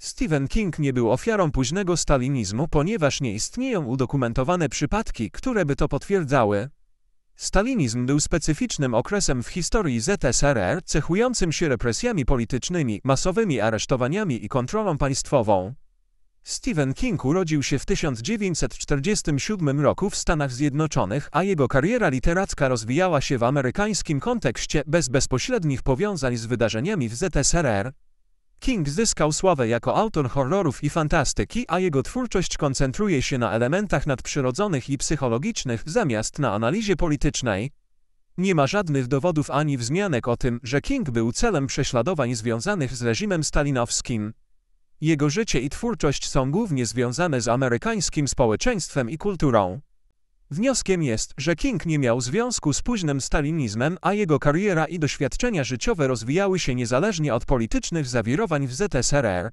Stephen King nie był ofiarą późnego stalinizmu, ponieważ nie istnieją udokumentowane przypadki, które by to potwierdzały. Stalinizm był specyficznym okresem w historii ZSRR, cechującym się represjami politycznymi, masowymi aresztowaniami i kontrolą państwową. Stephen King urodził się w 1947 roku w Stanach Zjednoczonych, a jego kariera literacka rozwijała się w amerykańskim kontekście bez bezpośrednich powiązań z wydarzeniami w ZSRR. King zyskał sławę jako autor horrorów i fantastyki, a jego twórczość koncentruje się na elementach nadprzyrodzonych i psychologicznych zamiast na analizie politycznej. Nie ma żadnych dowodów ani wzmianek o tym, że King był celem prześladowań związanych z reżimem stalinowskim. Jego życie i twórczość są głównie związane z amerykańskim społeczeństwem i kulturą. Wnioskiem jest, że King nie miał związku z późnym stalinizmem, a jego kariera i doświadczenia życiowe rozwijały się niezależnie od politycznych zawirowań w ZSRR.